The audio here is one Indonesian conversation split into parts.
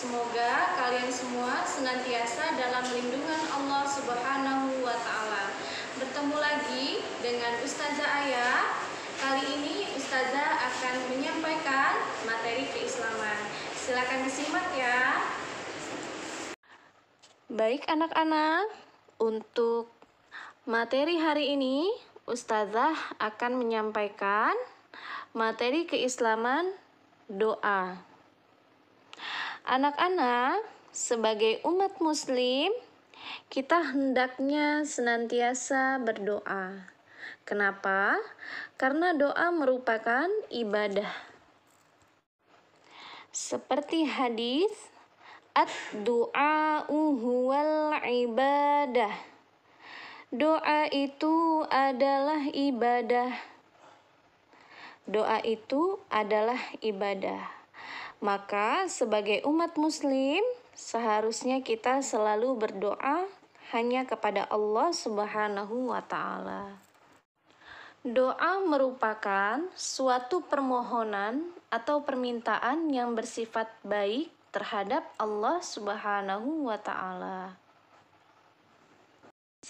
Semoga kalian semua senantiasa dalam lindungan Allah Subhanahu wa taala. Bertemu lagi dengan Ustazah Ayah. Kali ini Ustazah akan menyampaikan materi keislaman. Silakan disimak ya. Baik anak-anak, untuk materi hari ini Ustazah akan menyampaikan materi keislaman doa. Anak-anak, sebagai umat muslim, kita hendaknya senantiasa berdoa. Kenapa? Karena doa merupakan ibadah. Seperti hadis Ad-du'a huwal ibadah. Doa itu adalah ibadah. Doa itu adalah ibadah. Maka sebagai umat muslim seharusnya kita selalu berdoa hanya kepada Allah Subhanahu wa taala. Doa merupakan suatu permohonan atau permintaan yang bersifat baik terhadap Allah Subhanahu wa taala.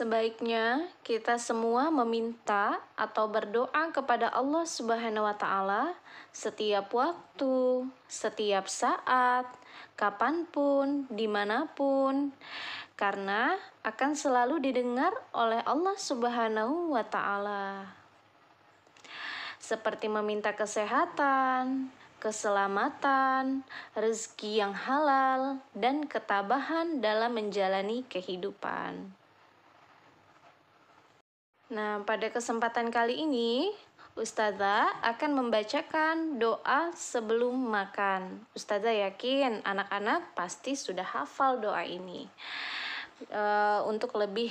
Sebaiknya kita semua meminta atau berdoa kepada Allah Subhanahu wa taala setiap waktu, setiap saat, kapanpun, dimanapun, karena akan selalu didengar oleh Allah Subhanahu wa taala. Seperti meminta kesehatan, keselamatan, rezeki yang halal, dan ketabahan dalam menjalani kehidupan. Nah, pada kesempatan kali ini, Ustazah akan membacakan doa sebelum makan. Ustazah yakin anak-anak pasti sudah hafal doa ini. Uh, untuk lebih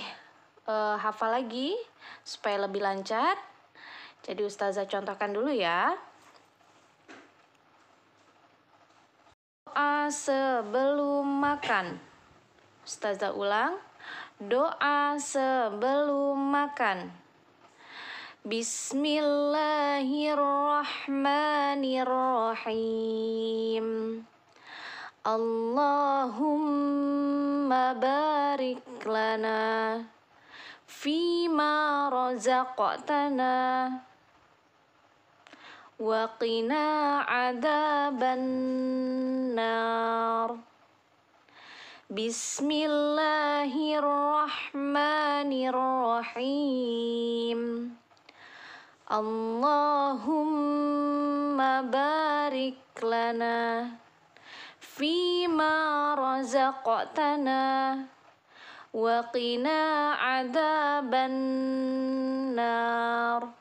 uh, hafal lagi, supaya lebih lancar, jadi Ustazah contohkan dulu ya. Doa sebelum makan. Ustazah ulang. Doa sebelum makan. Bismillahirrahmanirrahim. Allahumma barik lana fima razaqtana wa qina adzabannar بسم الله الرحمن الرحيم اللهم بارك لنا فيما رزقتنا وقنا عذاب النار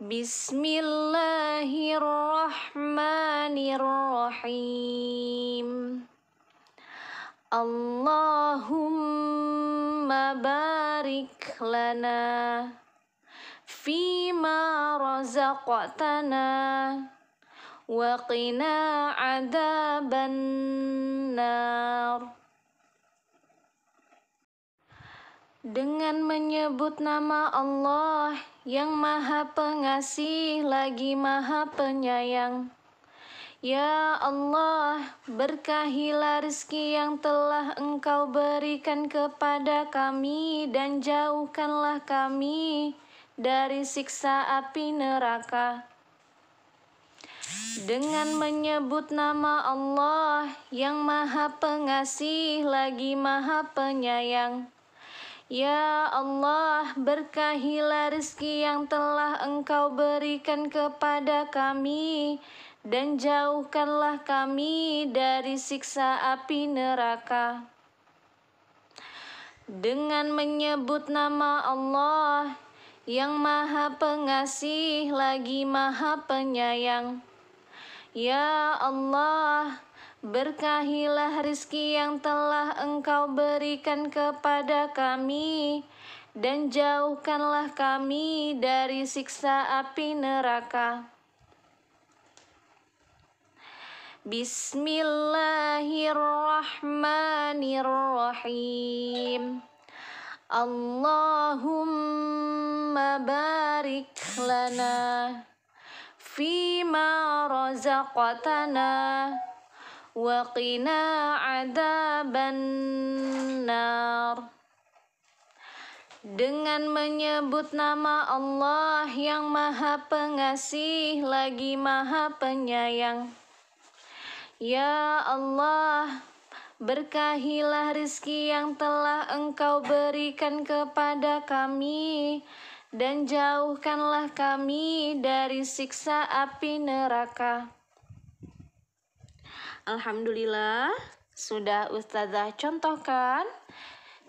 بسم الله الرحمن الرحيم اللهم بارك لنا فيما رزقتنا وقنا عذاب النار dengan menyebut nama Allah yang Maha Pengasih lagi Maha Penyayang. Ya Allah, berkahilah rezeki yang telah Engkau berikan kepada kami dan jauhkanlah kami dari siksa api neraka. Dengan menyebut nama Allah yang Maha Pengasih lagi Maha Penyayang. Ya Allah, berkahilah rezeki yang telah Engkau berikan kepada kami, dan jauhkanlah kami dari siksa api neraka. Dengan menyebut nama Allah yang Maha Pengasih lagi Maha Penyayang, ya Allah. Berkahilah rizki yang telah engkau berikan kepada kami, dan jauhkanlah kami dari siksa api neraka. Bismillahirrahmanirrahim. Allahumma barik lana fima razaqatana وقنا عذاب النار dengan menyebut nama Allah yang Maha Pengasih lagi Maha Penyayang. Ya Allah, berkahilah rizki yang telah Engkau berikan kepada kami, dan jauhkanlah kami dari siksa api neraka. Alhamdulillah, sudah Ustazah contohkan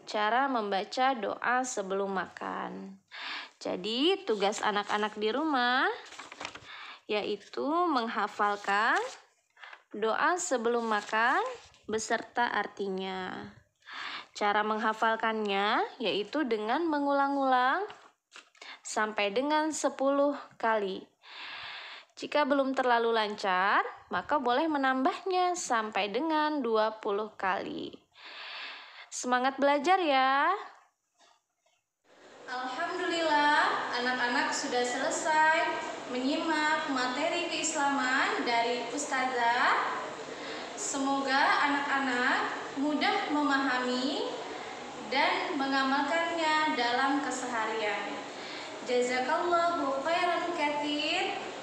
cara membaca doa sebelum makan. Jadi, tugas anak-anak di rumah yaitu menghafalkan doa sebelum makan beserta artinya. Cara menghafalkannya yaitu dengan mengulang-ulang sampai dengan 10 kali. Jika belum terlalu lancar, maka boleh menambahnya sampai dengan 20 kali. Semangat belajar ya! Alhamdulillah, anak-anak sudah selesai menyimak materi keislaman dari Ustazah. Semoga anak-anak mudah memahami dan mengamalkannya dalam keseharian. Jazakallahu khairan katsir.